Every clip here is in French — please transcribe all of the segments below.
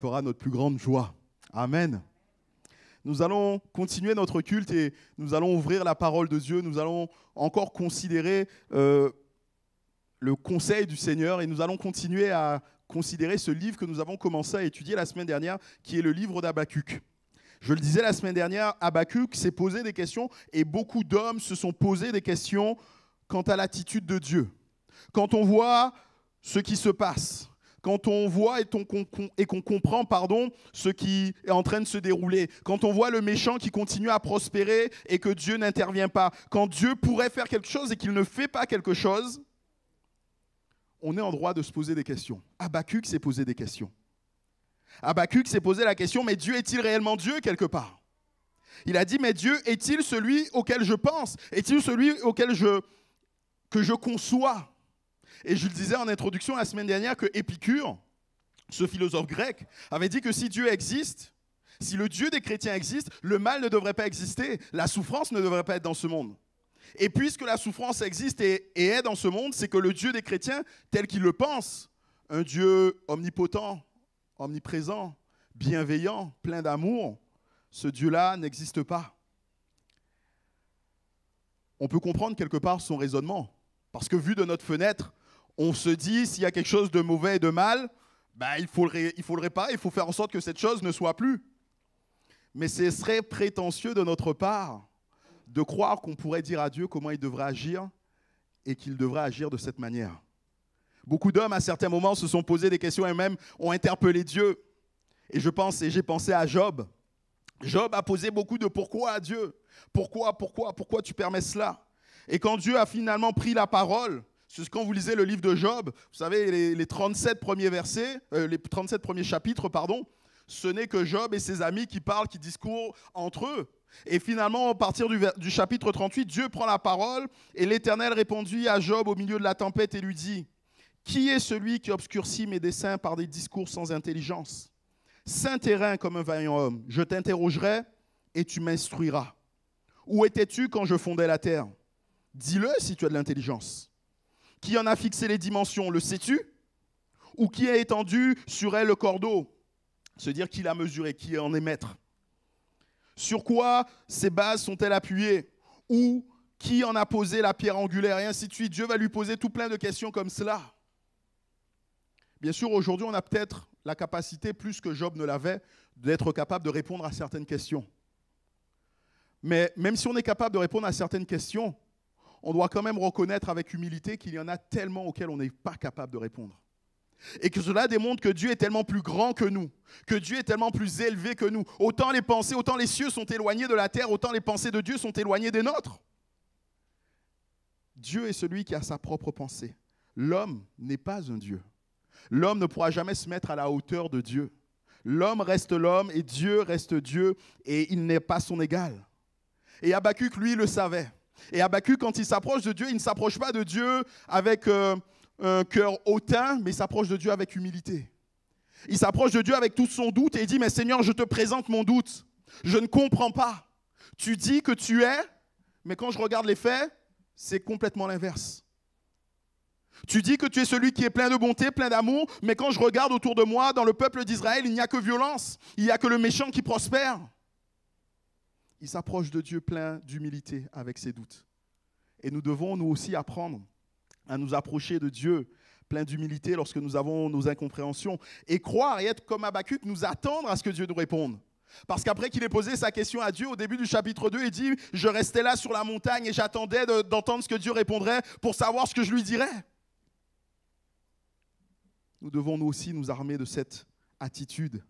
fera notre plus grande joie. Amen. Nous allons continuer notre culte et nous allons ouvrir la parole de Dieu. Nous allons encore considérer euh, le conseil du Seigneur et nous allons continuer à considérer ce livre que nous avons commencé à étudier la semaine dernière, qui est le livre d'Abacuc. Je le disais la semaine dernière, Abacuc s'est posé des questions et beaucoup d'hommes se sont posés des questions quant à l'attitude de Dieu. Quand on voit ce qui se passe, quand on voit et, qu'on comprend pardon, ce qui est en train de se dérouler, quand on voit le méchant qui continue à prospérer et que Dieu n'intervient pas, quand Dieu pourrait faire quelque chose et qu'il ne fait pas quelque chose, on est en droit de se poser des questions. Abacuc s'est posé des questions. Abacuc s'est posé la question, mais Dieu est-il réellement Dieu quelque part Il a dit, mais Dieu est-il celui auquel je pense Est-il celui auquel je, que je conçois et je le disais en introduction la semaine dernière que Épicure, ce philosophe grec, avait dit que si Dieu existe, si le Dieu des chrétiens existe, le mal ne devrait pas exister, la souffrance ne devrait pas être dans ce monde. Et puisque la souffrance existe et, est dans ce monde, c'est que le Dieu des chrétiens, tel qu'il le pense, un Dieu omnipotent, omniprésent, bienveillant, plein d'amour, ce Dieu-là n'existe pas. On peut comprendre quelque part son raisonnement, parce que vu de notre fenêtre, on se dit, s'il y a quelque chose de mauvais et de mal, bah, il faut le il pas, il faut faire en sorte que cette chose ne soit plus. Mais ce serait prétentieux de notre part de croire qu'on pourrait dire à Dieu comment il devrait agir et qu'il devrait agir de cette manière. Beaucoup d'hommes, à certains moments, se sont posés des questions et même ont interpellé Dieu. Et je pense, et j'ai pensé à Job. Job a posé beaucoup de pourquoi à Dieu. Pourquoi, pourquoi, pourquoi tu permets cela Et quand Dieu a finalement pris la parole, ce Quand vous lisez le livre de Job, vous savez, les, 37 premiers versets, euh, les 37 premiers chapitres, pardon, ce n'est que Job et ses amis qui parlent, qui discourent entre eux. Et finalement, à partir du, chapitre 38, Dieu prend la parole et l'Éternel répondit à Job au milieu de la tempête et lui dit, Qui est celui qui obscurcit mes desseins par des discours sans intelligence Saint terrain comme un vaillant homme, je t'interrogerai et tu m'instruiras. Où étais-tu quand je fondais la terre Dis-le si tu as de l'intelligence qui en a fixé les dimensions, le sais-tu Ou qui a étendu sur elle le cordeau Se dire qui l'a mesuré, qui en est maître. Sur quoi ces bases sont-elles appuyées Ou qui en a posé la pierre angulaire Et ainsi de suite. Dieu va lui poser tout plein de questions comme cela. Bien sûr, aujourd'hui, on a peut-être la capacité, plus que Job ne l'avait, d'être capable de répondre à certaines questions. Mais même si on est capable de répondre à certaines questions, on doit quand même reconnaître avec humilité qu'il y en a tellement auxquels on n'est pas capable de répondre. Et que cela démontre que Dieu est tellement plus grand que nous, que Dieu est tellement plus élevé que nous. Autant les pensées, autant les cieux sont éloignés de la terre, autant les pensées de Dieu sont éloignées des nôtres. Dieu est celui qui a sa propre pensée. L'homme n'est pas un Dieu. L'homme ne pourra jamais se mettre à la hauteur de Dieu. L'homme reste l'homme et Dieu reste Dieu et il n'est pas son égal. Et Abacuc, lui, le savait. Et Habacuc, quand il s'approche de Dieu, il ne s'approche pas de Dieu avec euh, un cœur hautain, mais il s'approche de Dieu avec humilité. Il s'approche de Dieu avec tout son doute et il dit, mais Seigneur, je te présente mon doute. Je ne comprends pas. Tu dis que tu es, mais quand je regarde les faits, c'est complètement l'inverse. Tu dis que tu es celui qui est plein de bonté, plein d'amour, mais quand je regarde autour de moi, dans le peuple d'Israël, il n'y a que violence, il n'y a que le méchant qui prospère il s'approche de Dieu plein d'humilité avec ses doutes. Et nous devons nous aussi apprendre à nous approcher de Dieu plein d'humilité lorsque nous avons nos incompréhensions et croire et être comme Abacuc, nous attendre à ce que Dieu nous réponde. Parce qu'après qu'il ait posé sa question à Dieu au début du chapitre 2, il dit Je restais là sur la montagne et j'attendais d'entendre ce que Dieu répondrait pour savoir ce que je lui dirais. Nous devons nous aussi nous armer de cette attitude.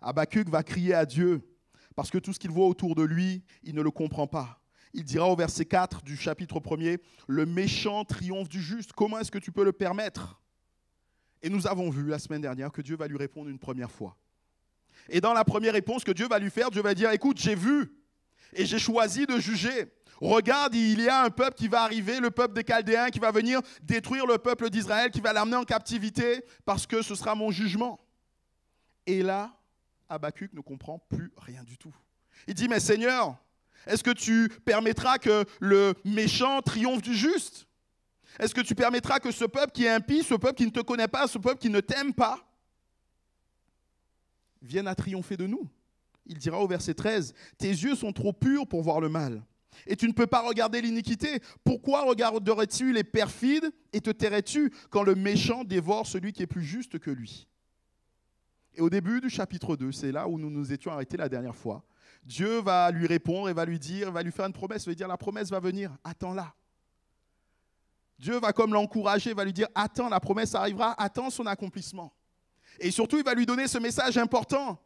Abacuc va crier à Dieu parce que tout ce qu'il voit autour de lui, il ne le comprend pas. Il dira au verset 4 du chapitre 1er, Le méchant triomphe du juste, comment est-ce que tu peux le permettre Et nous avons vu la semaine dernière que Dieu va lui répondre une première fois. Et dans la première réponse que Dieu va lui faire, Dieu va dire, écoute, j'ai vu et j'ai choisi de juger. Regarde, il y a un peuple qui va arriver, le peuple des Chaldéens, qui va venir détruire le peuple d'Israël, qui va l'amener en captivité, parce que ce sera mon jugement. Et là, Abacuc ne comprend plus rien du tout. Il dit, mais Seigneur, est-ce que tu permettras que le méchant triomphe du juste Est-ce que tu permettras que ce peuple qui est impie, ce peuple qui ne te connaît pas, ce peuple qui ne t'aime pas, vienne à triompher de nous Il dira au verset 13, Tes yeux sont trop purs pour voir le mal, et tu ne peux pas regarder l'iniquité. Pourquoi regarderais-tu les perfides et te tairais-tu quand le méchant dévore celui qui est plus juste que lui et au début du chapitre 2, c'est là où nous nous étions arrêtés la dernière fois. Dieu va lui répondre et va lui dire, va lui faire une promesse, va lui dire la promesse va venir, attends-la. Dieu va comme l'encourager, va lui dire attends, la promesse arrivera, attends son accomplissement. Et surtout, il va lui donner ce message important.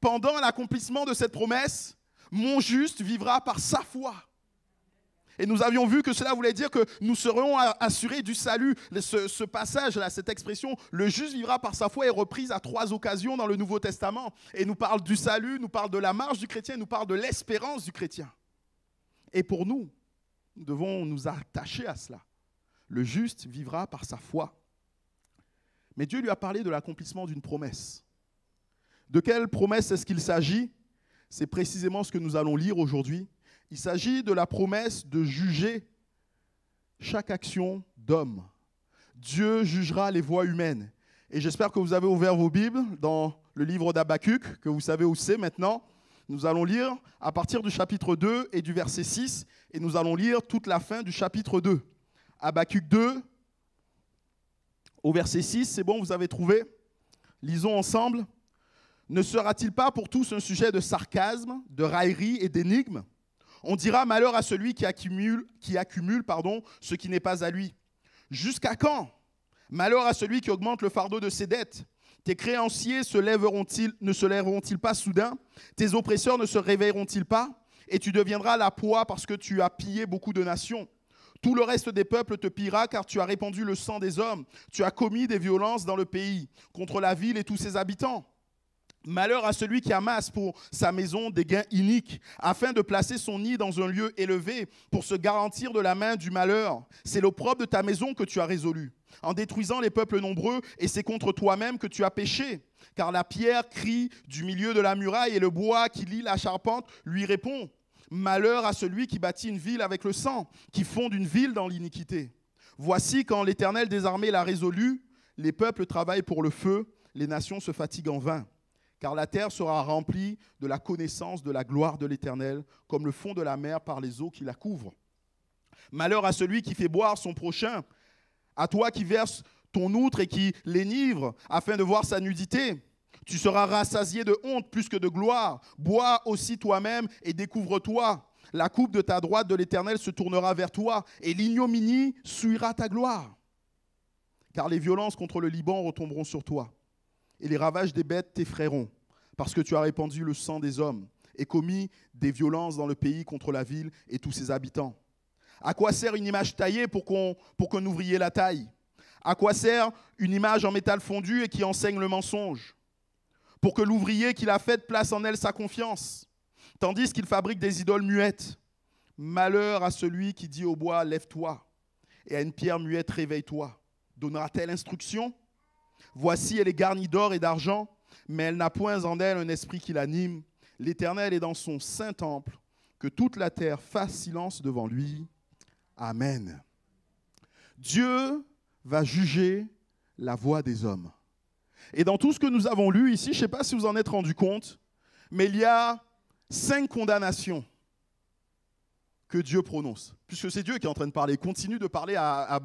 Pendant l'accomplissement de cette promesse, mon juste vivra par sa foi. Et nous avions vu que cela voulait dire que nous serions assurés du salut. Ce, passage-là, cette expression, le juste vivra par sa foi, est reprise à trois occasions dans le Nouveau Testament. Et nous parle du salut, nous parle de la marche du chrétien, nous parle de l'espérance du chrétien. Et pour nous, nous devons nous attacher à cela. Le juste vivra par sa foi. Mais Dieu lui a parlé de l'accomplissement d'une promesse. De quelle promesse est-ce qu'il s'agit C'est précisément ce que nous allons lire aujourd'hui il s'agit de la promesse de juger chaque action d'homme. Dieu jugera les voies humaines. Et j'espère que vous avez ouvert vos Bibles dans le livre d'Abacuc, que vous savez où c'est maintenant. Nous allons lire à partir du chapitre 2 et du verset 6, et nous allons lire toute la fin du chapitre 2. Abacuc 2, au verset 6, c'est bon, vous avez trouvé Lisons ensemble. Ne sera-t-il pas pour tous un sujet de sarcasme, de raillerie et d'énigme on dira malheur à celui qui accumule, qui accumule pardon, ce qui n'est pas à lui. Jusqu'à quand Malheur à celui qui augmente le fardeau de ses dettes. Tes créanciers se lèveront-ils, ne se lèveront-ils pas soudain Tes oppresseurs ne se réveilleront-ils pas Et tu deviendras la proie parce que tu as pillé beaucoup de nations. Tout le reste des peuples te pillera car tu as répandu le sang des hommes. Tu as commis des violences dans le pays, contre la ville et tous ses habitants. Malheur à celui qui amasse pour sa maison des gains iniques, afin de placer son nid dans un lieu élevé pour se garantir de la main du malheur. C'est l'opprobre de ta maison que tu as résolu, en détruisant les peuples nombreux, et c'est contre toi-même que tu as péché. Car la pierre crie du milieu de la muraille, et le bois qui lit la charpente lui répond. Malheur à celui qui bâtit une ville avec le sang, qui fonde une ville dans l'iniquité. Voici quand l'Éternel désarmé l'a résolu, les peuples travaillent pour le feu, les nations se fatiguent en vain car la terre sera remplie de la connaissance de la gloire de l'Éternel, comme le fond de la mer par les eaux qui la couvrent. Malheur à celui qui fait boire son prochain, à toi qui verses ton outre et qui l'énivre, afin de voir sa nudité. Tu seras rassasié de honte plus que de gloire. Bois aussi toi-même et découvre-toi. La coupe de ta droite de l'Éternel se tournera vers toi, et l'ignominie suivra ta gloire. Car les violences contre le Liban retomberont sur toi et les ravages des bêtes t'effraieront, parce que tu as répandu le sang des hommes et commis des violences dans le pays contre la ville et tous ses habitants. À quoi sert une image taillée pour qu'un ouvrier la taille À quoi sert une image en métal fondu et qui enseigne le mensonge Pour que l'ouvrier qui l'a faite place en elle sa confiance, tandis qu'il fabrique des idoles muettes. Malheur à celui qui dit au bois, lève-toi, et à une pierre muette, réveille-toi. Donnera-t-elle instruction Voici, elle est garnie d'or et d'argent, mais elle n'a point en elle un esprit qui l'anime. L'Éternel est dans son saint temple. Que toute la terre fasse silence devant lui. Amen. Dieu va juger la voix des hommes. Et dans tout ce que nous avons lu ici, je ne sais pas si vous en êtes rendu compte, mais il y a cinq condamnations que Dieu prononce. Puisque c'est Dieu qui est en train de parler, continue de parler à, à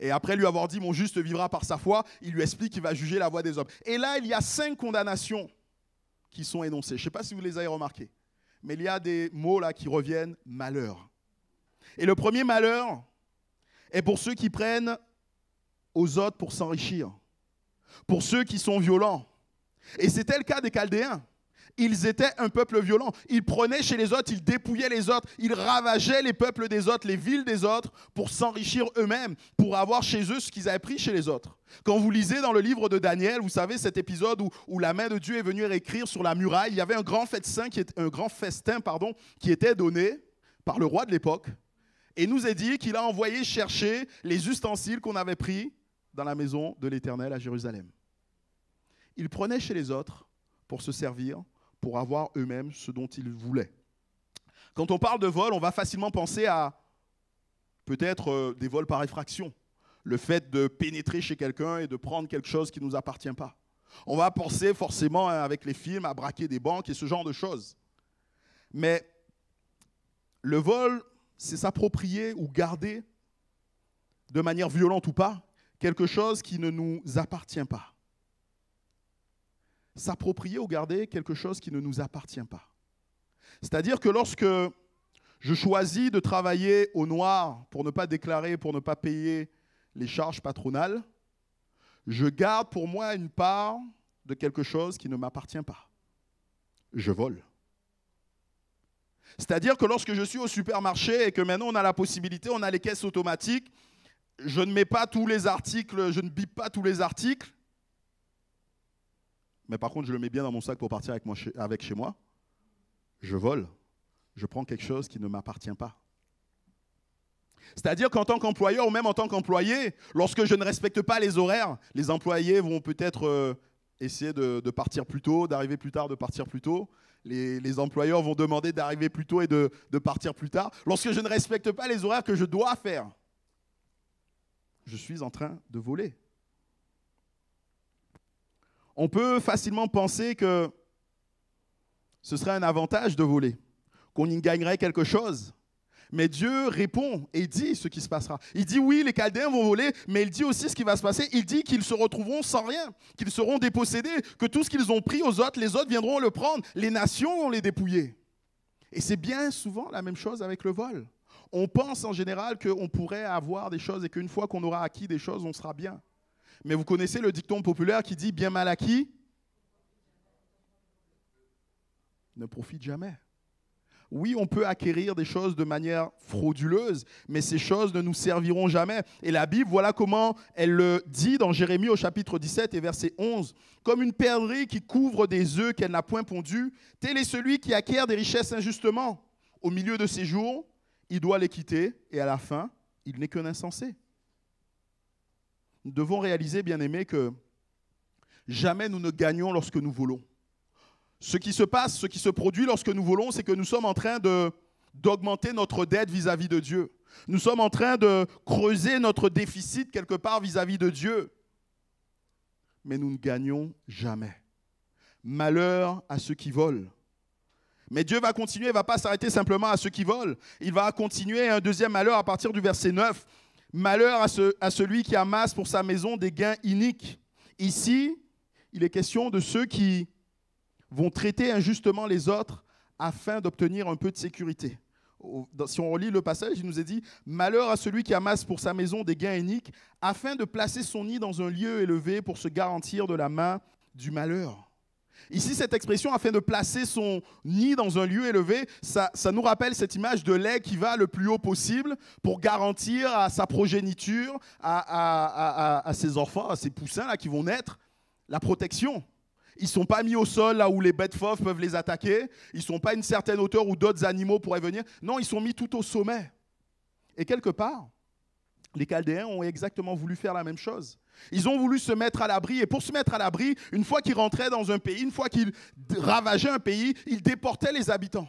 et après lui avoir dit, mon juste vivra par sa foi, il lui explique qu'il va juger la voix des hommes. Et là, il y a cinq condamnations qui sont énoncées. Je ne sais pas si vous les avez remarquées, mais il y a des mots là qui reviennent, malheur. Et le premier malheur est pour ceux qui prennent aux autres pour s'enrichir, pour ceux qui sont violents. Et c'était le cas des Chaldéens ils étaient un peuple violent. Ils prenaient chez les autres, ils dépouillaient les autres, ils ravageaient les peuples des autres, les villes des autres, pour s'enrichir eux-mêmes, pour avoir chez eux ce qu'ils avaient pris chez les autres. Quand vous lisez dans le livre de Daniel, vous savez cet épisode où, la main de Dieu est venue écrire sur la muraille, il y avait un grand festin qui, un grand festin, pardon, qui était donné par le roi de l'époque, et nous est dit qu'il a envoyé chercher les ustensiles qu'on avait pris dans la maison de l'Éternel à Jérusalem. Il prenait chez les autres pour se servir pour avoir eux-mêmes ce dont ils voulaient. Quand on parle de vol, on va facilement penser à peut-être euh, des vols par effraction, le fait de pénétrer chez quelqu'un et de prendre quelque chose qui ne nous appartient pas. On va penser forcément avec les films à braquer des banques et ce genre de choses. Mais le vol, c'est s'approprier ou garder, de manière violente ou pas, quelque chose qui ne nous appartient pas s'approprier ou garder quelque chose qui ne nous appartient pas. C'est-à-dire que lorsque je choisis de travailler au noir pour ne pas déclarer, pour ne pas payer les charges patronales, je garde pour moi une part de quelque chose qui ne m'appartient pas. Je vole. C'est-à-dire que lorsque je suis au supermarché et que maintenant on a la possibilité, on a les caisses automatiques, je ne mets pas tous les articles, je ne bip pas tous les articles, mais par contre, je le mets bien dans mon sac pour partir avec, moi, avec chez moi, je vole. Je prends quelque chose qui ne m'appartient pas. C'est-à-dire qu'en tant qu'employeur ou même en tant qu'employé, lorsque je ne respecte pas les horaires, les employés vont peut-être euh, essayer de, partir plus tôt, d'arriver plus tard, de partir plus tôt. Les, employeurs vont demander d'arriver plus tôt et de partir plus tard. Lorsque je ne respecte pas les horaires que je dois faire, je suis en train de voler on peut facilement penser que ce serait un avantage de voler, qu'on y gagnerait quelque chose. Mais Dieu répond et dit ce qui se passera. Il dit oui, les Chaldéens vont voler, mais il dit aussi ce qui va se passer. Il dit qu'ils se retrouveront sans rien, qu'ils seront dépossédés, que tout ce qu'ils ont pris aux autres, les autres viendront le prendre. Les nations vont les dépouiller. Et c'est bien souvent la même chose avec le vol. On pense en général qu'on pourrait avoir des choses et qu'une fois qu'on aura acquis des choses, on sera bien. Mais vous connaissez le dicton populaire qui dit bien mal acquis ne profite jamais. Oui, on peut acquérir des choses de manière frauduleuse, mais ces choses ne nous serviront jamais. Et la Bible, voilà comment elle le dit dans Jérémie au chapitre 17 et verset 11. Comme une perdrie qui couvre des œufs qu'elle n'a point pondus, tel est celui qui acquiert des richesses injustement. Au milieu de ses jours, il doit les quitter, et à la fin, il n'est qu'un insensé nous devons réaliser, bien aimés que jamais nous ne gagnons lorsque nous voulons. Ce qui se passe, ce qui se produit lorsque nous voulons, c'est que nous sommes en train d'augmenter notre dette vis-à-vis de Dieu. Nous sommes en train de creuser notre déficit quelque part vis à -vis de Dieu. Mais nous ne gagnons jamais. Malheur à ceux qui volent. Mais Dieu va continuer, il ne va pas s'arrêter simplement à ceux qui volent. Il va continuer un deuxième malheur à partir du verset 9. Malheur à, celui qui amasse pour sa maison des gains iniques. Ici, il est question de ceux qui vont traiter injustement les autres afin d'obtenir un peu de sécurité. Si on relit le passage, il nous est dit Malheur à celui qui amasse pour sa maison des gains iniques afin de placer son nid dans un lieu élevé pour se garantir de la main du malheur. Ici, cette expression, afin de placer son nid dans un lieu élevé, ça, nous rappelle cette image de lait qui va le plus haut possible pour garantir à sa progéniture, à, ses enfants, à ses poussins là, qui vont naître, la protection. Ils ne sont pas mis au sol là où les bêtes fauves peuvent les attaquer. Ils ne sont pas à une certaine hauteur où d'autres animaux pourraient venir. Non, ils sont mis tout au sommet. Et quelque part, les Chaldéens ont exactement voulu faire la même chose. Ils ont voulu se mettre à l'abri, et pour se mettre à l'abri, une fois qu'ils rentraient dans un pays, une fois qu'ils ravageaient un pays, ils déportaient les habitants.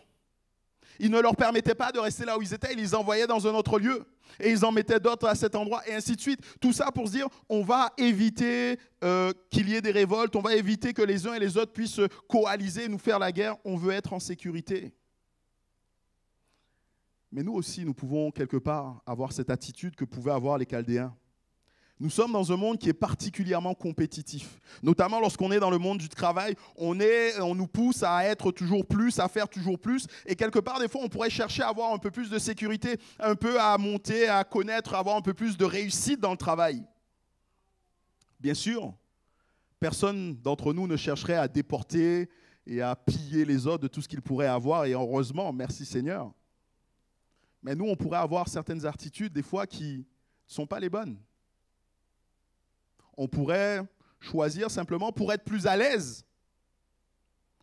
Ils ne leur permettaient pas de rester là où ils étaient, ils les envoyaient dans un autre lieu, et ils en mettaient d'autres à cet endroit, et ainsi de suite. Tout ça pour se dire, on va éviter euh, qu'il y ait des révoltes, on va éviter que les uns et les autres puissent se coaliser, nous faire la guerre, on veut être en sécurité. Mais nous aussi, nous pouvons quelque part avoir cette attitude que pouvaient avoir les Chaldéens. Nous sommes dans un monde qui est particulièrement compétitif. Notamment lorsqu'on est dans le monde du travail, on, est, on nous pousse à être toujours plus, à faire toujours plus. Et quelque part, des fois, on pourrait chercher à avoir un peu plus de sécurité, un peu à monter, à connaître, à avoir un peu plus de réussite dans le travail. Bien sûr, personne d'entre nous ne chercherait à déporter et à piller les autres de tout ce qu'ils pourraient avoir. Et heureusement, merci Seigneur. Mais nous, on pourrait avoir certaines attitudes des fois qui ne sont pas les bonnes. On pourrait choisir simplement pour être plus à l'aise,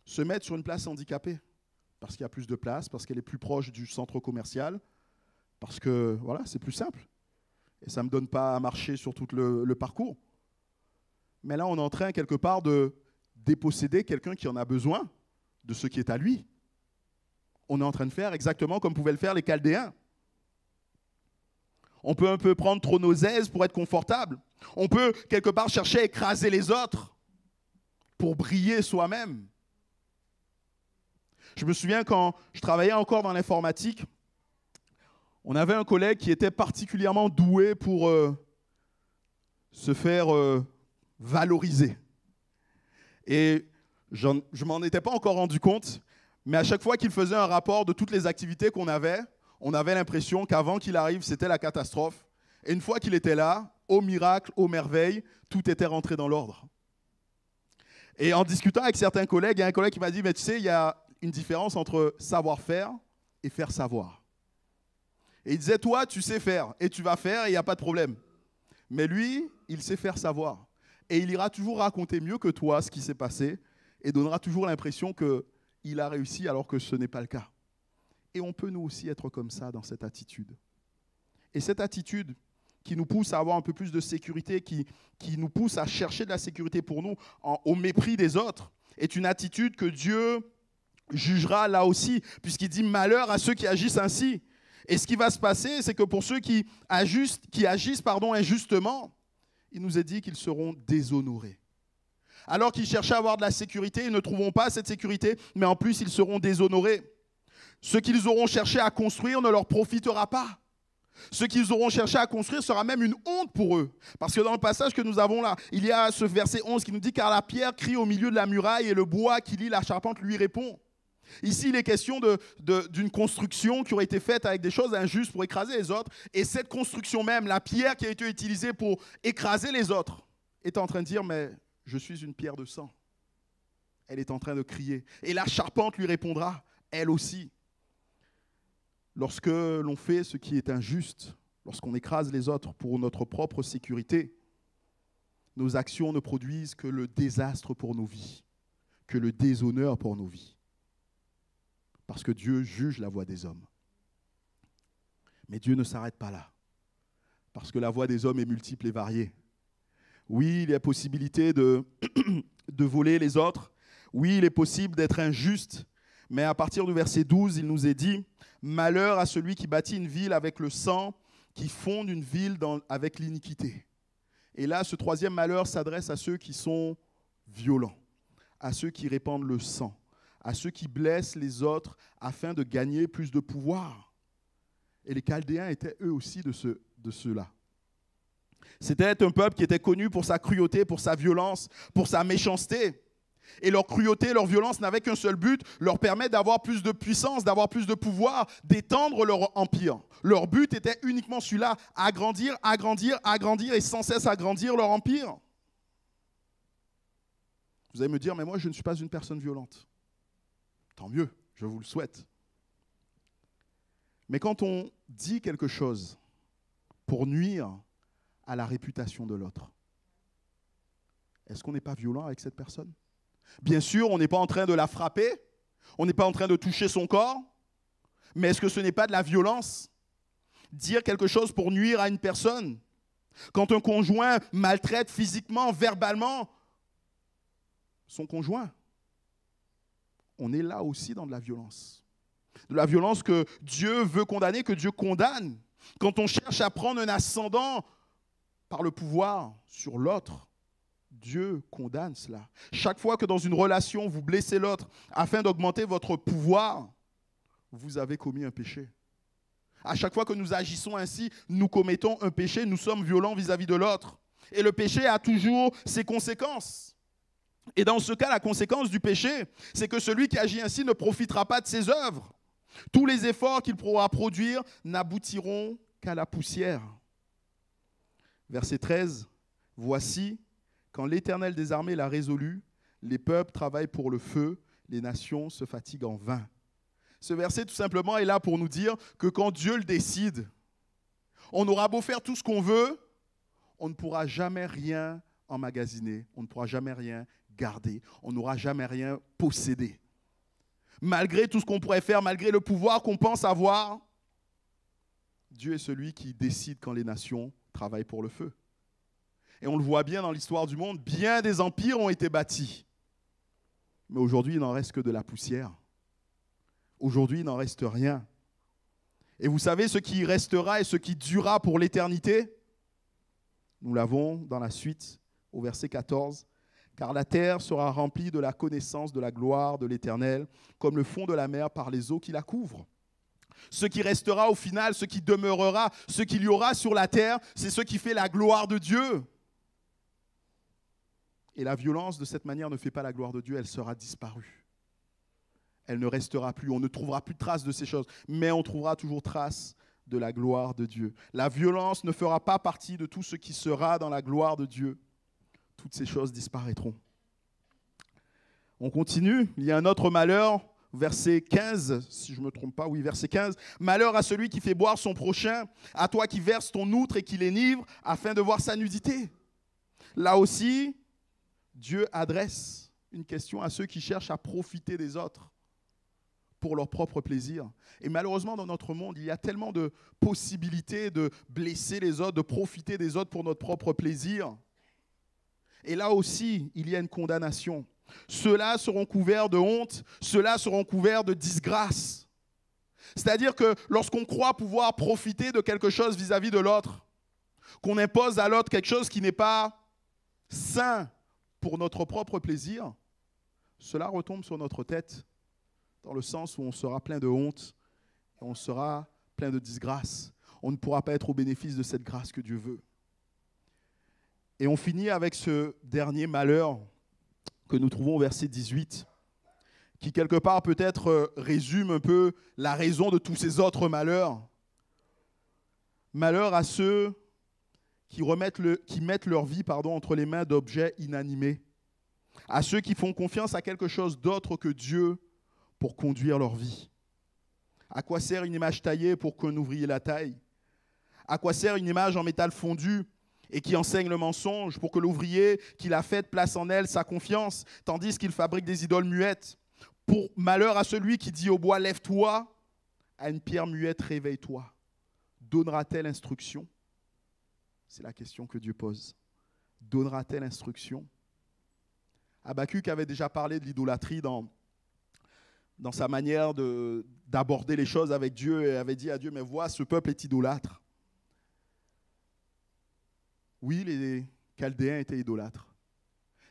se mettre sur une place handicapée, parce qu'il y a plus de place, parce qu'elle est plus proche du centre commercial, parce que voilà, c'est plus simple. Et ça ne me donne pas à marcher sur tout le, le parcours. Mais là, on est en train quelque part de déposséder quelqu'un qui en a besoin de ce qui est à lui on est en train de faire exactement comme pouvaient le faire les Chaldéens. On peut un peu prendre trop nos aises pour être confortable. On peut quelque part chercher à écraser les autres pour briller soi-même. Je me souviens quand je travaillais encore dans l'informatique, on avait un collègue qui était particulièrement doué pour euh, se faire euh, valoriser. Et je m'en étais pas encore rendu compte, mais à chaque fois qu'il faisait un rapport de toutes les activités qu'on avait, on avait l'impression qu'avant qu'il arrive, c'était la catastrophe. Et une fois qu'il était là, au miracle, aux merveilles, tout était rentré dans l'ordre. Et en discutant avec certains collègues, il y a un collègue qui m'a dit, mais tu sais, il y a une différence entre savoir faire et faire savoir. Et il disait, toi, tu sais faire, et tu vas faire, et il n'y a pas de problème. Mais lui, il sait faire savoir. Et il ira toujours raconter mieux que toi ce qui s'est passé, et donnera toujours l'impression que il a réussi alors que ce n'est pas le cas. Et on peut nous aussi être comme ça dans cette attitude. Et cette attitude qui nous pousse à avoir un peu plus de sécurité, qui, qui nous pousse à chercher de la sécurité pour nous au mépris des autres, est une attitude que Dieu jugera là aussi, puisqu'il dit malheur à ceux qui agissent ainsi. Et ce qui va se passer, c'est que pour ceux qui, agissent, qui agissent pardon, injustement, il nous est dit qu'ils seront déshonorés. Alors qu'ils cherchaient à avoir de la sécurité, ils ne trouveront pas cette sécurité, mais en plus ils seront déshonorés. Ce qu'ils auront cherché à construire ne leur profitera pas. Ce qu'ils auront cherché à construire sera même une honte pour eux. Parce que dans le passage que nous avons là, il y a ce verset 11 qui nous dit Car la pierre crie au milieu de la muraille et le bois qui lit la charpente lui répond. Ici, il est question d'une construction qui aurait été faite avec des choses injustes pour écraser les autres. Et cette construction même, la pierre qui a été utilisée pour écraser les autres, est en train de dire Mais je suis une pierre de sang. Elle est en train de crier. Et la charpente lui répondra, elle aussi. Lorsque l'on fait ce qui est injuste, lorsqu'on écrase les autres pour notre propre sécurité, nos actions ne produisent que le désastre pour nos vies, que le déshonneur pour nos vies. Parce que Dieu juge la voix des hommes. Mais Dieu ne s'arrête pas là, parce que la voix des hommes est multiple et variée. Oui, il y a possibilité de, voler les autres. Oui, il est possible d'être injuste. Mais à partir du verset 12, il nous est dit, Malheur à celui qui bâtit une ville avec le sang, qui fonde une ville avec l'iniquité. Et là, ce troisième malheur s'adresse à ceux qui sont violents, à ceux qui répandent le sang, à ceux qui blessent les autres afin de gagner plus de pouvoir. Et les Chaldéens étaient eux aussi de, de ceux-là. C'était un peuple qui était connu pour sa cruauté, pour sa violence, pour sa méchanceté. Et leur cruauté, leur violence n'avait qu'un seul but, leur permettre d'avoir plus de puissance, d'avoir plus de pouvoir, d'étendre leur empire. Leur but était uniquement celui-là, agrandir, agrandir, agrandir et sans cesse agrandir leur empire. Vous allez me dire, mais moi je ne suis pas une personne violente. Tant mieux, je vous le souhaite. Mais quand on dit quelque chose pour nuire, à la réputation de l'autre. Est-ce qu'on n'est pas violent avec cette personne Bien sûr, on n'est pas en train de la frapper, on n'est pas en train de toucher son corps, mais est-ce que ce n'est pas de la violence Dire quelque chose pour nuire à une personne Quand un conjoint maltraite physiquement, verbalement son conjoint, on est là aussi dans de la violence. De la violence que Dieu veut condamner, que Dieu condamne. Quand on cherche à prendre un ascendant par le pouvoir sur l'autre, Dieu condamne cela. Chaque fois que dans une relation, vous blessez l'autre afin d'augmenter votre pouvoir, vous avez commis un péché. À chaque fois que nous agissons ainsi, nous commettons un péché, nous sommes violents vis-à-vis de l'autre. Et le péché a toujours ses conséquences. Et dans ce cas, la conséquence du péché, c'est que celui qui agit ainsi ne profitera pas de ses œuvres. Tous les efforts qu'il pourra produire n'aboutiront qu'à la poussière. Verset 13, Voici, quand l'Éternel des armées l'a résolu, les peuples travaillent pour le feu, les nations se fatiguent en vain. Ce verset, tout simplement, est là pour nous dire que quand Dieu le décide, on aura beau faire tout ce qu'on veut, on ne pourra jamais rien emmagasiner, on ne pourra jamais rien garder, on n'aura jamais rien posséder. Malgré tout ce qu'on pourrait faire, malgré le pouvoir qu'on pense avoir, Dieu est celui qui décide quand les nations travaille pour le feu. Et on le voit bien dans l'histoire du monde, bien des empires ont été bâtis. Mais aujourd'hui, il n'en reste que de la poussière. Aujourd'hui, il n'en reste rien. Et vous savez, ce qui restera et ce qui durera pour l'éternité, nous l'avons dans la suite au verset 14. Car la terre sera remplie de la connaissance de la gloire de l'Éternel, comme le fond de la mer par les eaux qui la couvrent. Ce qui restera au final, ce qui demeurera, ce qu'il y aura sur la terre, c'est ce qui fait la gloire de Dieu. Et la violence, de cette manière, ne fait pas la gloire de Dieu, elle sera disparue. Elle ne restera plus, on ne trouvera plus trace de ces choses, mais on trouvera toujours trace de la gloire de Dieu. La violence ne fera pas partie de tout ce qui sera dans la gloire de Dieu. Toutes ces choses disparaîtront. On continue, il y a un autre malheur verset 15, si je ne me trompe pas, oui, verset 15. Malheur à celui qui fait boire son prochain, à toi qui verses ton outre et qui l'énivre, afin de voir sa nudité. Là aussi, Dieu adresse une question à ceux qui cherchent à profiter des autres pour leur propre plaisir. Et malheureusement, dans notre monde, il y a tellement de possibilités de blesser les autres, de profiter des autres pour notre propre plaisir. Et là aussi, il y a une condamnation. Ceux-là seront couverts de honte, ceux-là seront couverts de disgrâce. C'est-à-dire que lorsqu'on croit pouvoir profiter de quelque chose vis-à-vis de l'autre, qu'on impose à l'autre quelque chose qui n'est pas sain pour notre propre plaisir, cela retombe sur notre tête, dans le sens où on sera plein de honte et on sera plein de disgrâce. On ne pourra pas être au bénéfice de cette grâce que Dieu veut. Et on finit avec ce dernier malheur que nous trouvons au verset 18, qui quelque part peut-être euh, résume un peu la raison de tous ces autres malheurs. Malheur à ceux qui, remettent le, qui mettent leur vie pardon, entre les mains d'objets inanimés, à ceux qui font confiance à quelque chose d'autre que Dieu pour conduire leur vie. À quoi sert une image taillée pour qu'on ouvrier la taille À quoi sert une image en métal fondu et qui enseigne le mensonge pour que l'ouvrier qui l'a faite place en elle sa confiance, tandis qu'il fabrique des idoles muettes. Pour malheur à celui qui dit au bois lève-toi, à une pierre muette réveille-toi. Donnera-t-elle instruction C'est la question que Dieu pose. Donnera-t-elle instruction Abacuc avait déjà parlé de l'idolâtrie dans, dans sa manière d'aborder les choses avec Dieu et avait dit à Dieu, mais vois, ce peuple est idolâtre. Oui, les Chaldéens étaient idolâtres.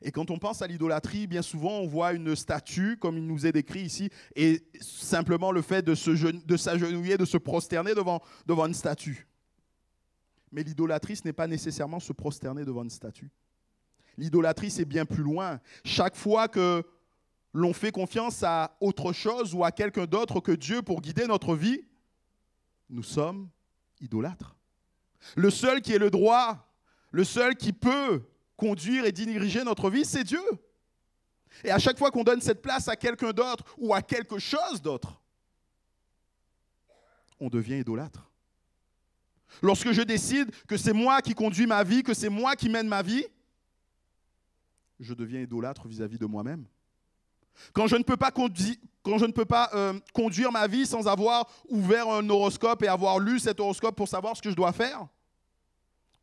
Et quand on pense à l'idolâtrie, bien souvent on voit une statue, comme il nous est décrit ici, et simplement le fait de, s'agenouiller, de, de se prosterner devant, devant une statue. Mais l'idolâtrie, ce n'est pas nécessairement se prosterner devant une statue. L'idolâtrie, c'est bien plus loin. Chaque fois que l'on fait confiance à autre chose ou à quelqu'un d'autre que Dieu pour guider notre vie, nous sommes idolâtres. Le seul qui ait le droit le seul qui peut conduire et diriger notre vie, c'est Dieu. Et à chaque fois qu'on donne cette place à quelqu'un d'autre ou à quelque chose d'autre, on devient idolâtre. Lorsque je décide que c'est moi qui conduis ma vie, que c'est moi qui mène ma vie, je deviens idolâtre vis-à-vis de moi-même. Quand je ne peux pas, conduire, euh, conduire ma vie sans avoir ouvert un horoscope et avoir lu cet horoscope pour savoir ce que je dois faire,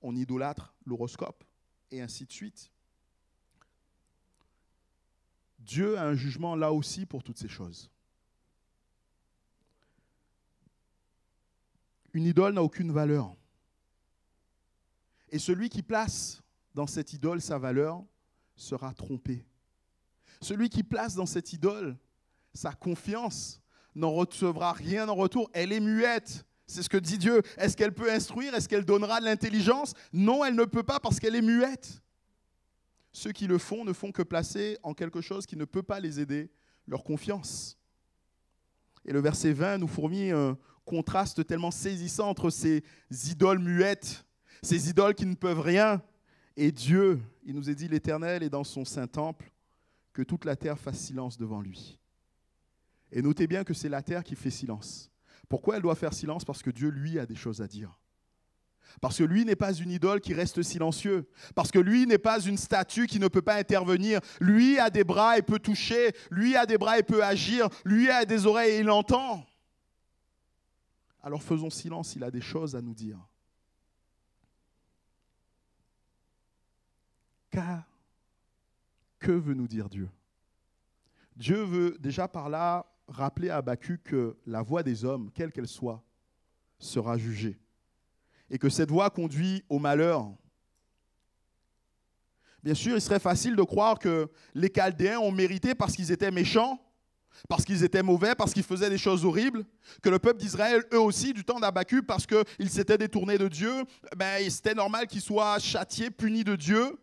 on idolâtre l'horoscope, et ainsi de suite. Dieu a un jugement là aussi pour toutes ces choses. Une idole n'a aucune valeur. Et celui qui place dans cette idole sa valeur sera trompé. Celui qui place dans cette idole sa confiance n'en recevra rien en retour. Elle est muette. C'est ce que dit Dieu. Est-ce qu'elle peut instruire Est-ce qu'elle donnera de l'intelligence Non, elle ne peut pas parce qu'elle est muette. Ceux qui le font ne font que placer en quelque chose qui ne peut pas les aider leur confiance. Et le verset 20 nous fournit un contraste tellement saisissant entre ces idoles muettes, ces idoles qui ne peuvent rien, et Dieu. Il nous est dit, l'Éternel est dans son saint temple, que toute la terre fasse silence devant lui. Et notez bien que c'est la terre qui fait silence. Pourquoi elle doit faire silence Parce que Dieu, lui, a des choses à dire. Parce que lui n'est pas une idole qui reste silencieux. Parce que lui n'est pas une statue qui ne peut pas intervenir. Lui a des bras et peut toucher. Lui a des bras et peut agir. Lui a des oreilles et il entend. Alors faisons silence, il a des choses à nous dire. Car que veut nous dire Dieu Dieu veut déjà par là rappeler à Bacu que la voix des hommes, quelle qu'elle soit, sera jugée. Et que cette voix conduit au malheur. Bien sûr, il serait facile de croire que les Chaldéens ont mérité parce qu'ils étaient méchants, parce qu'ils étaient mauvais, parce qu'ils faisaient des choses horribles, que le peuple d'Israël, eux aussi, du temps d'Abacu, parce qu'ils s'étaient détournés de Dieu, ben, c'était normal qu'ils soient châtiés, punis de Dieu,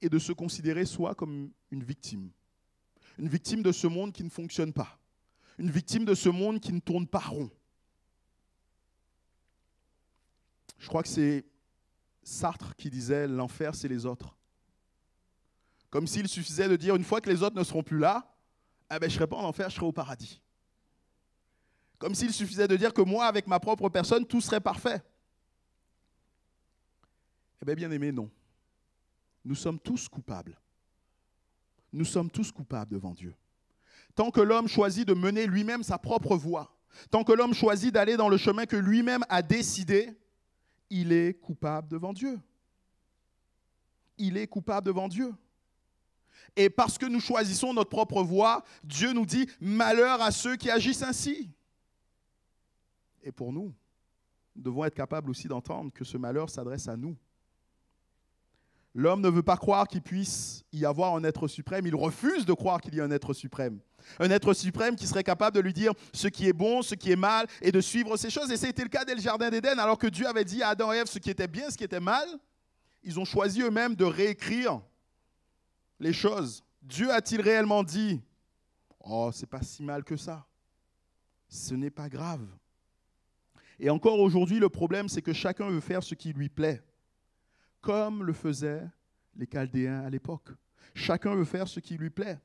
et de se considérer soi comme une victime. Une victime de ce monde qui ne fonctionne pas. Une victime de ce monde qui ne tourne pas rond. Je crois que c'est Sartre qui disait l'enfer, c'est les autres. Comme s'il suffisait de dire une fois que les autres ne seront plus là, eh ben, je ne serai pas en enfer, je serai au paradis. Comme s'il suffisait de dire que moi, avec ma propre personne, tout serait parfait. Eh bien, bien aimé, non. Nous sommes tous coupables nous sommes tous coupables devant Dieu. Tant que l'homme choisit de mener lui-même sa propre voie, tant que l'homme choisit d'aller dans le chemin que lui-même a décidé, il est coupable devant Dieu. Il est coupable devant Dieu. Et parce que nous choisissons notre propre voie, Dieu nous dit, malheur à ceux qui agissent ainsi. Et pour nous, nous devons être capables aussi d'entendre que ce malheur s'adresse à nous L'homme ne veut pas croire qu'il puisse y avoir un être suprême, il refuse de croire qu'il y a un être suprême. Un être suprême qui serait capable de lui dire ce qui est bon, ce qui est mal, et de suivre ces choses. Et c'était le cas dès le Jardin d'Éden, alors que Dieu avait dit à Adam et Ève ce qui était bien, ce qui était mal. Ils ont choisi eux-mêmes de réécrire les choses. Dieu a-t-il réellement dit Oh, c'est pas si mal que ça. Ce n'est pas grave. Et encore aujourd'hui, le problème, c'est que chacun veut faire ce qui lui plaît comme le faisaient les Chaldéens à l'époque. Chacun veut faire ce qui lui plaît.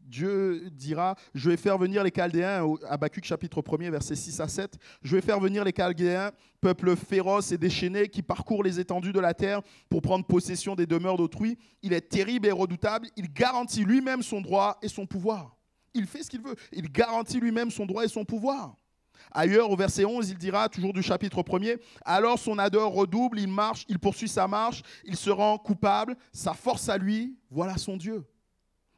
Dieu dira, je vais faire venir les Chaldéens, Bacchus chapitre 1 verset 6 à 7, je vais faire venir les Chaldéens, peuple féroce et déchaîné qui parcourt les étendues de la terre pour prendre possession des demeures d'autrui. Il est terrible et redoutable, il garantit lui-même son droit et son pouvoir. Il fait ce qu'il veut, il garantit lui-même son droit et son pouvoir. Ailleurs, au verset 11, il dira, toujours du chapitre 1er, Alors son ardeur redouble, il marche, il poursuit sa marche, il se rend coupable, sa force à lui, voilà son Dieu.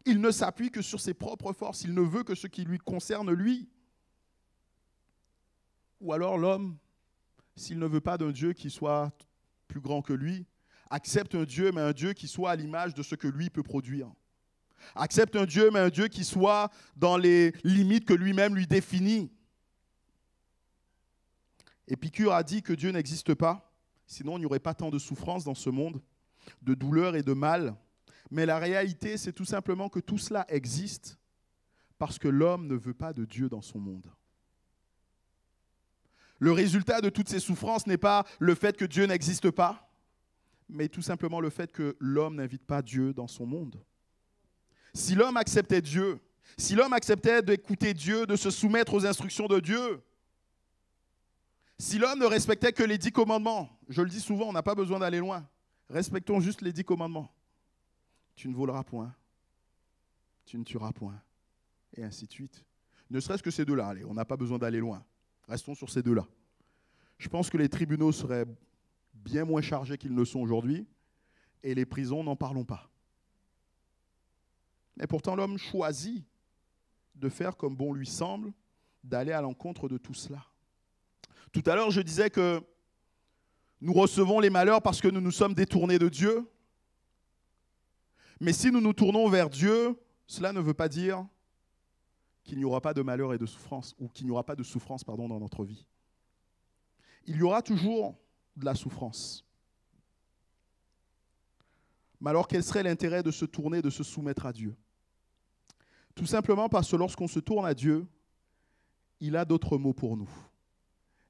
Il ne s'appuie que sur ses propres forces, il ne veut que ce qui lui concerne lui. Ou alors l'homme, s'il ne veut pas d'un Dieu qui soit plus grand que lui, accepte un Dieu, mais un Dieu qui soit à l'image de ce que lui peut produire. Accepte un Dieu, mais un Dieu qui soit dans les limites que lui-même lui définit. Épicure a dit que Dieu n'existe pas, sinon il n'y aurait pas tant de souffrances dans ce monde, de douleur et de mal. Mais la réalité, c'est tout simplement que tout cela existe parce que l'homme ne veut pas de Dieu dans son monde. Le résultat de toutes ces souffrances n'est pas le fait que Dieu n'existe pas, mais tout simplement le fait que l'homme n'invite pas Dieu dans son monde. Si l'homme acceptait Dieu, si l'homme acceptait d'écouter Dieu, de se soumettre aux instructions de Dieu, si l'homme ne respectait que les dix commandements, je le dis souvent, on n'a pas besoin d'aller loin. Respectons juste les dix commandements. Tu ne voleras point. Tu ne tueras point. Et ainsi de suite. Ne serait-ce que ces deux-là. Allez, on n'a pas besoin d'aller loin. Restons sur ces deux-là. Je pense que les tribunaux seraient bien moins chargés qu'ils ne sont aujourd'hui. Et les prisons, n'en parlons pas. Mais pourtant, l'homme choisit de faire comme bon lui semble, d'aller à l'encontre de tout cela. Tout à l'heure, je disais que nous recevons les malheurs parce que nous nous sommes détournés de Dieu. Mais si nous nous tournons vers Dieu, cela ne veut pas dire qu'il n'y aura pas de malheur et de souffrance, ou qu'il n'y aura pas de souffrance pardon, dans notre vie. Il y aura toujours de la souffrance. Mais alors quel serait l'intérêt de se tourner, de se soumettre à Dieu Tout simplement parce que lorsqu'on se tourne à Dieu, il a d'autres mots pour nous.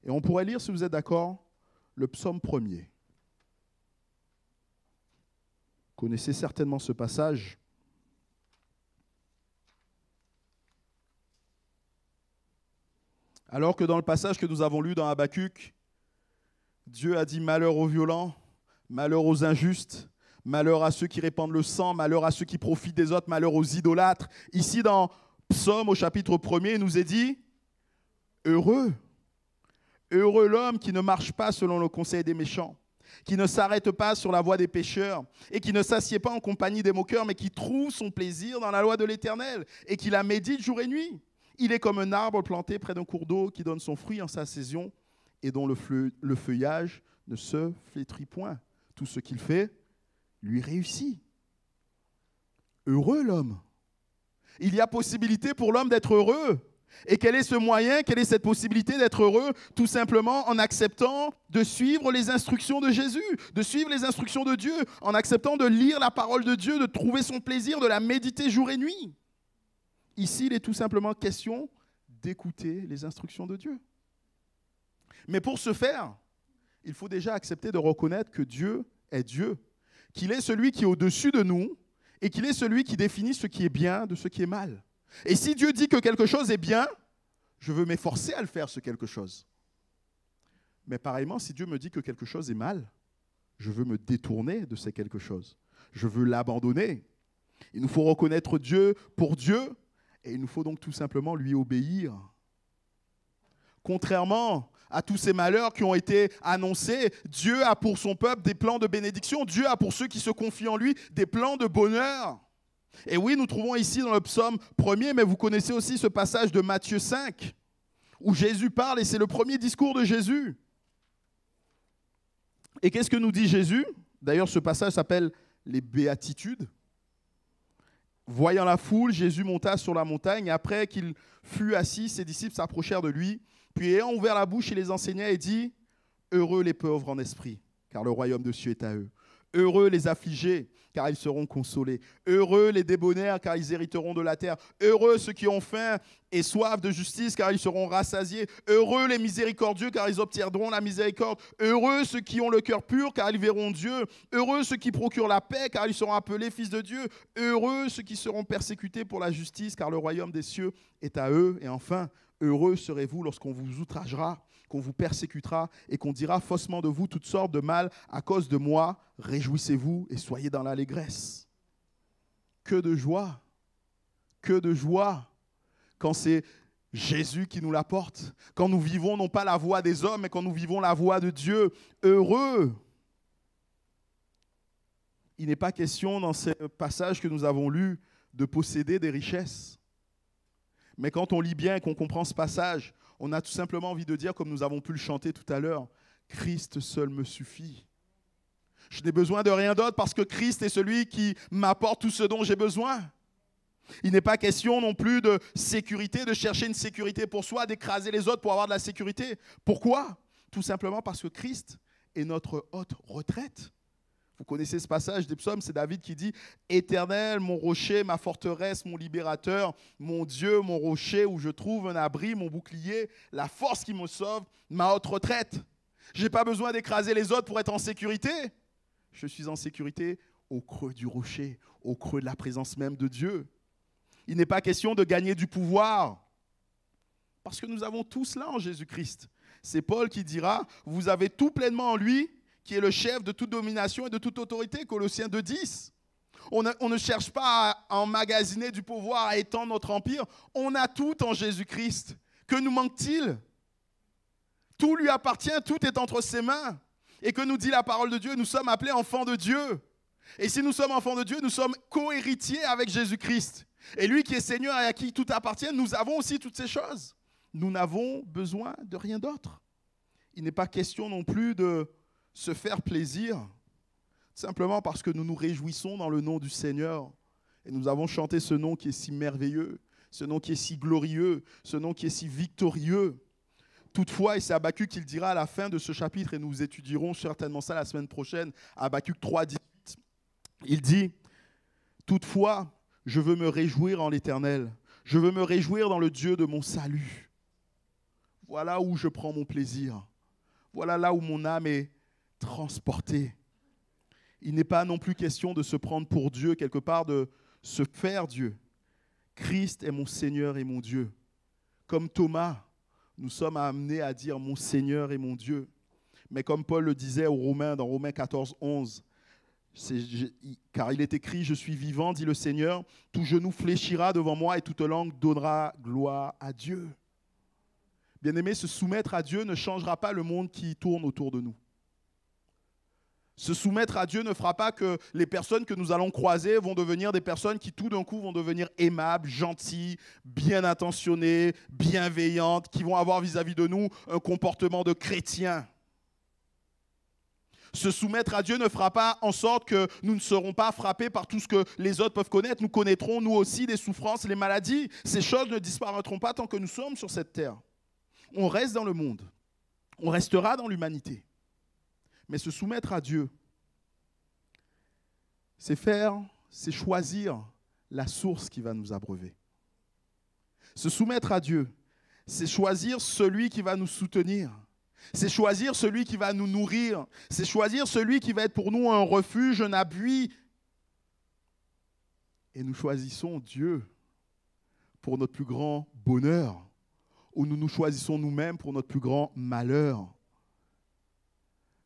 Et on pourrait lire, si vous êtes d'accord, le psaume premier. Vous connaissez certainement ce passage. Alors que dans le passage que nous avons lu dans Habacuc, Dieu a dit malheur aux violents, malheur aux injustes, malheur à ceux qui répandent le sang, malheur à ceux qui profitent des autres, malheur aux idolâtres. Ici, dans Psaume au chapitre 1er, il nous est dit heureux Heureux l'homme qui ne marche pas selon le conseil des méchants, qui ne s'arrête pas sur la voie des pécheurs, et qui ne s'assied pas en compagnie des moqueurs, mais qui trouve son plaisir dans la loi de l'Éternel, et qui la médite jour et nuit. Il est comme un arbre planté près d'un cours d'eau qui donne son fruit en sa saison, et dont le feuillage ne se flétrit point. Tout ce qu'il fait lui réussit. Heureux l'homme. Il y a possibilité pour l'homme d'être heureux. Et quel est ce moyen, quelle est cette possibilité d'être heureux Tout simplement en acceptant de suivre les instructions de Jésus, de suivre les instructions de Dieu, en acceptant de lire la parole de Dieu, de trouver son plaisir, de la méditer jour et nuit. Ici, il est tout simplement question d'écouter les instructions de Dieu. Mais pour ce faire, il faut déjà accepter de reconnaître que Dieu est Dieu, qu'il est celui qui est au-dessus de nous et qu'il est celui qui définit ce qui est bien de ce qui est mal. Et si Dieu dit que quelque chose est bien, je veux m'efforcer à le faire, ce quelque chose. Mais pareillement, si Dieu me dit que quelque chose est mal, je veux me détourner de ce quelque chose. Je veux l'abandonner. Il nous faut reconnaître Dieu pour Dieu et il nous faut donc tout simplement lui obéir. Contrairement à tous ces malheurs qui ont été annoncés, Dieu a pour son peuple des plans de bénédiction, Dieu a pour ceux qui se confient en lui des plans de bonheur. Et oui, nous trouvons ici dans le psaume premier, mais vous connaissez aussi ce passage de Matthieu 5, où Jésus parle, et c'est le premier discours de Jésus. Et qu'est-ce que nous dit Jésus D'ailleurs, ce passage s'appelle les béatitudes. Voyant la foule, Jésus monta sur la montagne. Après qu'il fut assis, ses disciples s'approchèrent de lui. Puis ayant ouvert la bouche, il les enseigna et dit, Heureux les pauvres en esprit, car le royaume de Dieu est à eux. Heureux les affligés, car ils seront consolés. Heureux les débonnaires, car ils hériteront de la terre. Heureux ceux qui ont faim et soif de justice, car ils seront rassasiés. Heureux les miséricordieux, car ils obtiendront la miséricorde. Heureux ceux qui ont le cœur pur, car ils verront Dieu. Heureux ceux qui procurent la paix, car ils seront appelés fils de Dieu. Heureux ceux qui seront persécutés pour la justice, car le royaume des cieux est à eux. Et enfin, heureux serez-vous lorsqu'on vous outragera qu'on vous persécutera et qu'on dira faussement de vous toutes sortes de mal à cause de moi. Réjouissez-vous et soyez dans l'allégresse. Que de joie, que de joie quand c'est Jésus qui nous la porte, quand nous vivons non pas la voix des hommes, mais quand nous vivons la voix de Dieu. Heureux. Il n'est pas question dans ce passage que nous avons lu de posséder des richesses. Mais quand on lit bien et qu'on comprend ce passage, on a tout simplement envie de dire, comme nous avons pu le chanter tout à l'heure, Christ seul me suffit. Je n'ai besoin de rien d'autre parce que Christ est celui qui m'apporte tout ce dont j'ai besoin. Il n'est pas question non plus de sécurité, de chercher une sécurité pour soi, d'écraser les autres pour avoir de la sécurité. Pourquoi Tout simplement parce que Christ est notre haute retraite. Vous connaissez ce passage des psaumes, c'est David qui dit Éternel, mon rocher, ma forteresse, mon libérateur, mon Dieu, mon rocher, où je trouve un abri, mon bouclier, la force qui me sauve, ma haute retraite. Je n'ai pas besoin d'écraser les autres pour être en sécurité. Je suis en sécurité au creux du rocher, au creux de la présence même de Dieu. Il n'est pas question de gagner du pouvoir. Parce que nous avons tout cela en Jésus-Christ. C'est Paul qui dira, vous avez tout pleinement en lui, qui est le chef de toute domination et de toute autorité, Colossiens 2.10. On, on ne cherche pas à emmagasiner du pouvoir, à étendre notre empire. On a tout en Jésus-Christ. Que nous manque-t-il Tout lui appartient, tout est entre ses mains. Et que nous dit la parole de Dieu Nous sommes appelés enfants de Dieu. Et si nous sommes enfants de Dieu, nous sommes co-héritiers avec Jésus-Christ. Et lui qui est Seigneur et à qui tout appartient, nous avons aussi toutes ces choses. Nous n'avons besoin de rien d'autre. Il n'est pas question non plus de se faire plaisir, simplement parce que nous nous réjouissons dans le nom du Seigneur. Et nous avons chanté ce nom qui est si merveilleux, ce nom qui est si glorieux, ce nom qui est si victorieux. Toutefois, et c'est qui qu'il dira à la fin de ce chapitre, et nous étudierons certainement ça la semaine prochaine, Bacu 3, il dit, Toutefois, je veux me réjouir en l'Éternel, je veux me réjouir dans le Dieu de mon salut. Voilà où je prends mon plaisir, voilà là où mon âme est transporté. Il n'est pas non plus question de se prendre pour Dieu, quelque part de se faire Dieu. Christ est mon Seigneur et mon Dieu. Comme Thomas, nous sommes amenés à dire mon Seigneur et mon Dieu. Mais comme Paul le disait aux Romains dans Romains 14, 11, car il est écrit, je suis vivant, dit le Seigneur, tout genou fléchira devant moi et toute langue donnera gloire à Dieu. Bien-aimé, se soumettre à Dieu ne changera pas le monde qui tourne autour de nous. Se soumettre à Dieu ne fera pas que les personnes que nous allons croiser vont devenir des personnes qui tout d'un coup vont devenir aimables, gentilles, bien intentionnées, bienveillantes, qui vont avoir vis-à-vis de nous un comportement de chrétien. Se soumettre à Dieu ne fera pas en sorte que nous ne serons pas frappés par tout ce que les autres peuvent connaître. Nous connaîtrons nous aussi des souffrances, les maladies. Ces choses ne disparaîtront pas tant que nous sommes sur cette terre. On reste dans le monde. On restera dans l'humanité. Mais se soumettre à Dieu, c'est faire, c'est choisir la source qui va nous abreuver. Se soumettre à Dieu, c'est choisir celui qui va nous soutenir. C'est choisir celui qui va nous nourrir. C'est choisir celui qui va être pour nous un refuge, un appui. Et nous choisissons Dieu pour notre plus grand bonheur, ou nous nous choisissons nous-mêmes pour notre plus grand malheur.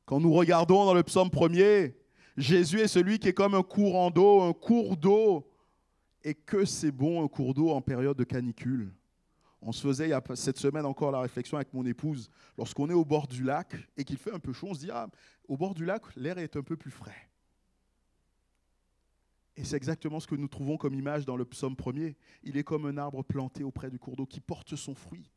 Quand nous regardons dans le psaume premier, Jésus est celui qui est comme un courant d'eau, un cours d'eau. Et que c'est bon un cours d'eau en période de canicule. On se faisait cette semaine encore la réflexion avec mon épouse. Lorsqu'on est au bord du lac et qu'il fait un peu chaud, on se dit, ah, au bord du lac, l'air est un peu plus frais. Et c'est exactement ce que nous trouvons comme image dans le psaume premier. Il est comme un arbre planté auprès du cours d'eau qui porte son fruit.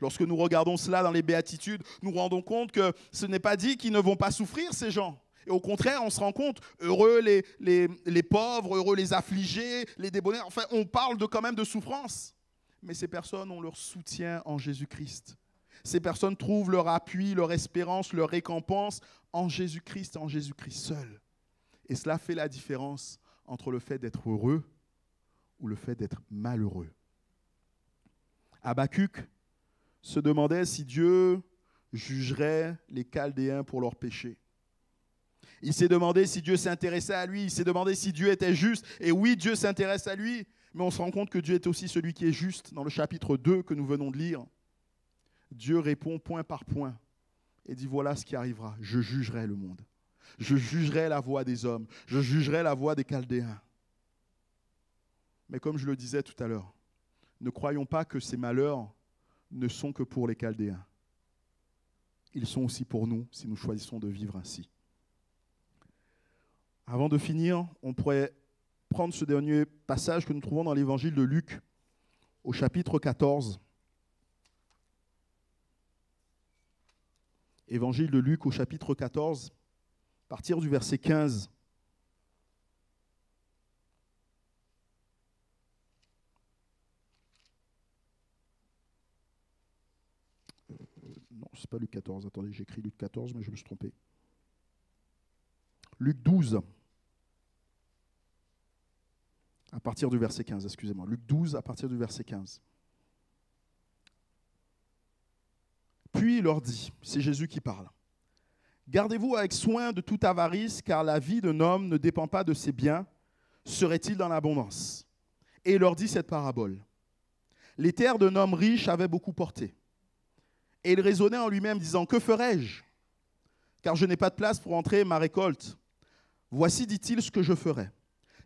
Lorsque nous regardons cela dans les béatitudes, nous rendons compte que ce n'est pas dit qu'ils ne vont pas souffrir, ces gens. Et au contraire, on se rend compte, heureux les, pauvres, heureux les affligés, les débonnaires, enfin, on parle de, quand même de souffrance. Mais ces personnes ont leur soutien en Jésus-Christ. Ces personnes trouvent leur appui, leur espérance, leur récompense en Jésus-Christ, en Jésus-Christ seul. Et cela fait la différence entre le fait d'être heureux ou le fait d'être malheureux. Habacuc se demandaient si Dieu jugerait les Chaldéens pour leur péché. Il s'est demandé si Dieu s'intéressait à lui, il s'est demandé si Dieu était juste. Et oui, Dieu s'intéresse à lui, mais on se rend compte que Dieu est aussi celui qui est juste dans le chapitre 2 que nous venons de lire. Dieu répond point par point et dit voilà ce qui arrivera, je jugerai le monde. Je jugerai la voix des hommes, je jugerai la voix des Chaldéens. Mais comme je le disais tout à l'heure, ne croyons pas que ces malheurs ne sont que pour les Chaldéens. Ils sont aussi pour nous si nous choisissons de vivre ainsi. Avant de finir, on pourrait prendre ce dernier passage que nous trouvons dans l'évangile de Luc au chapitre 14. Évangile de Luc au chapitre 14, partir du verset 15. c'est pas Luc 14. Attendez, j'écris Luc 14, mais je me suis trompé. Luc 12, à partir du verset 15, excusez-moi. Luc 12, à partir du verset 15. Puis il leur dit, c'est Jésus qui parle, Gardez-vous avec soin de toute avarice, car la vie d'un homme ne dépend pas de ses biens, serait-il dans l'abondance. Et il leur dit cette parabole. Les terres d'un homme riche avaient beaucoup porté. Et il raisonnait en lui-même, disant, Que ferai-je Car je n'ai pas de place pour entrer ma récolte. Voici, dit-il, ce que je ferai.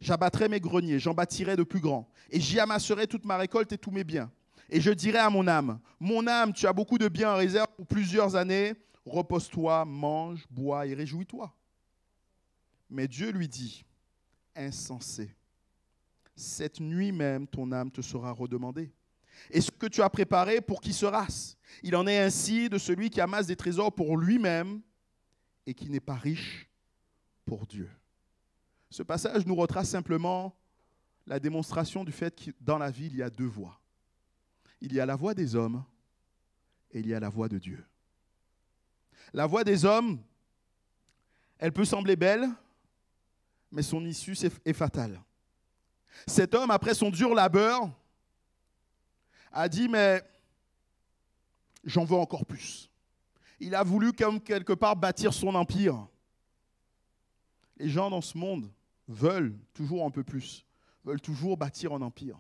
J'abattrai mes greniers, j'en bâtirai de plus grands, et j'y amasserai toute ma récolte et tous mes biens. Et je dirai à mon âme, Mon âme, tu as beaucoup de biens en réserve pour plusieurs années, repose-toi, mange, bois et réjouis-toi. Mais Dieu lui dit, Insensé, cette nuit même ton âme te sera redemandée et ce que tu as préparé pour qui sera-ce Il en est ainsi de celui qui amasse des trésors pour lui-même et qui n'est pas riche pour Dieu. Ce passage nous retrace simplement la démonstration du fait que dans la vie, il y a deux voies. Il y a la voie des hommes et il y a la voie de Dieu. La voie des hommes, elle peut sembler belle, mais son issue est fatale. Cet homme, après son dur labeur, a dit, mais j'en veux encore plus. Il a voulu comme quelque part bâtir son empire. Les gens dans ce monde veulent toujours un peu plus, veulent toujours bâtir un empire.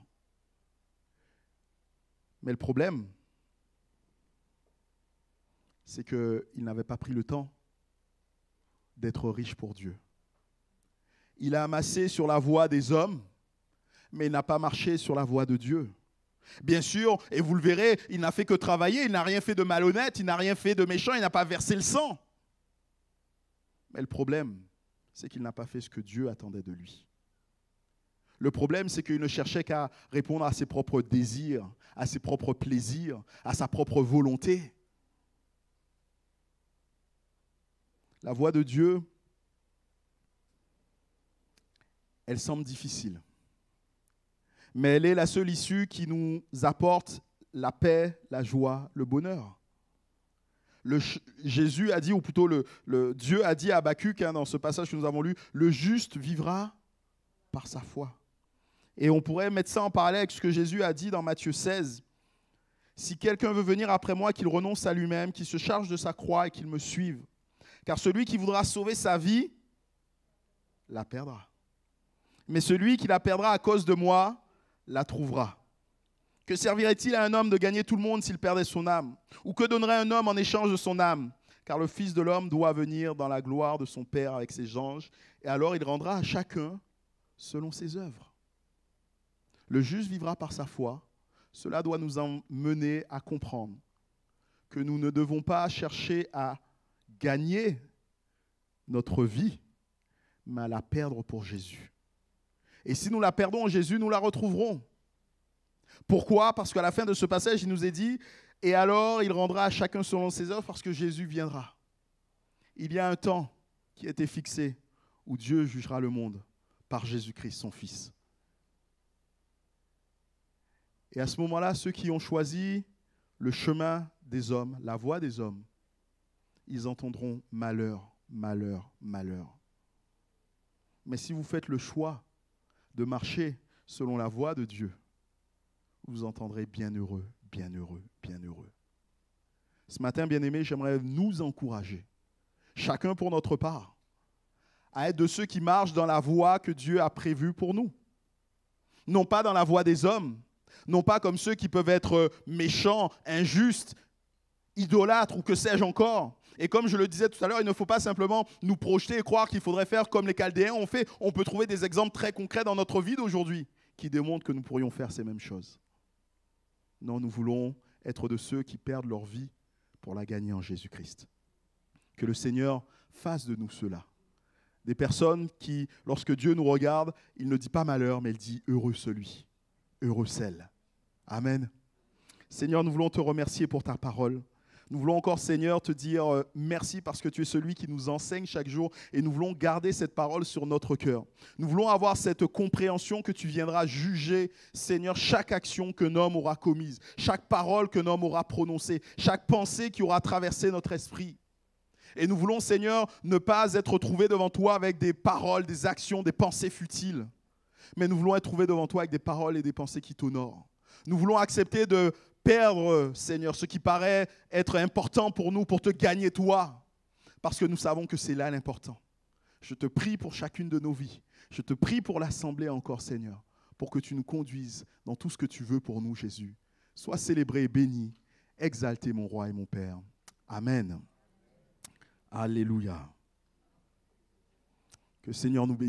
Mais le problème, c'est qu'il n'avait pas pris le temps d'être riche pour Dieu. Il a amassé sur la voie des hommes, mais il n'a pas marché sur la voie de Dieu. Bien sûr, et vous le verrez, il n'a fait que travailler, il n'a rien fait de malhonnête, il n'a rien fait de méchant, il n'a pas versé le sang. Mais le problème, c'est qu'il n'a pas fait ce que Dieu attendait de lui. Le problème, c'est qu'il ne cherchait qu'à répondre à ses propres désirs, à ses propres plaisirs, à sa propre volonté. La voix de Dieu, elle semble difficile mais elle est la seule issue qui nous apporte la paix, la joie, le bonheur. Jésus a dit, ou plutôt Dieu a dit à Habacuc, hein, dans ce passage que nous avons lu, le juste vivra par sa foi. Et on pourrait mettre ça en parallèle avec ce que Jésus a dit dans Matthieu 16. Si quelqu'un veut venir après moi, qu'il renonce à lui-même, qu'il se charge de sa croix et qu'il me suive. Car celui qui voudra sauver sa vie, la perdra. Mais celui qui la perdra à cause de moi, la trouvera. Que servirait-il à un homme de gagner tout le monde s'il perdait son âme Ou que donnerait un homme en échange de son âme Car le Fils de l'homme doit venir dans la gloire de son Père avec ses anges, et alors il rendra à chacun selon ses œuvres. Le juste vivra par sa foi. Cela doit nous emmener à comprendre que nous ne devons pas chercher à gagner notre vie, mais à la perdre pour Jésus. Et si nous la perdons Jésus, nous la retrouverons. Pourquoi Parce qu'à la fin de ce passage, il nous est dit, et alors il rendra à chacun selon ses œuvres parce que Jésus viendra. Il y a un temps qui a été fixé où Dieu jugera le monde par Jésus-Christ, son Fils. Et à ce moment-là, ceux qui ont choisi le chemin des hommes, la voie des hommes, ils entendront malheur, malheur, malheur. Mais si vous faites le choix de marcher selon la voie de Dieu, vous entendrez bien bien heureux, heureux, bien heureux. Ce matin, bien aimé, j'aimerais nous encourager, chacun pour notre part, à être de ceux qui marchent dans la voie que Dieu a prévue pour nous. Non pas dans la voie des hommes, non pas comme ceux qui peuvent être méchants, injustes, idolâtre ou que sais-je encore. Et comme je le disais tout à l'heure, il ne faut pas simplement nous projeter et croire qu'il faudrait faire comme les Chaldéens ont fait. On peut trouver des exemples très concrets dans notre vie d'aujourd'hui qui démontrent que nous pourrions faire ces mêmes choses. Non, nous voulons être de ceux qui perdent leur vie pour la gagner en Jésus-Christ. Que le Seigneur fasse de nous cela. Des personnes qui, lorsque Dieu nous regarde, il ne dit pas malheur, mais il dit heureux celui, heureux celle. Amen. Seigneur, nous voulons te remercier pour ta parole. Nous voulons encore, Seigneur, te dire euh, merci parce que tu es celui qui nous enseigne chaque jour et nous voulons garder cette parole sur notre cœur. Nous voulons avoir cette compréhension que tu viendras juger, Seigneur, chaque action que homme aura commise, chaque parole que homme aura prononcée, chaque pensée qui aura traversé notre esprit. Et nous voulons, Seigneur, ne pas être trouvés devant toi avec des paroles, des actions, des pensées futiles, mais nous voulons être trouvés devant toi avec des paroles et des pensées qui t'honorent. Nous voulons accepter de perdre, Seigneur, ce qui paraît être important pour nous, pour te gagner toi, parce que nous savons que c'est là l'important. Je te prie pour chacune de nos vies. Je te prie pour l'assemblée encore, Seigneur, pour que tu nous conduises dans tout ce que tu veux pour nous, Jésus. Sois célébré et béni. Exalté, mon roi et mon Père. Amen. Alléluia. Que Seigneur nous bénisse.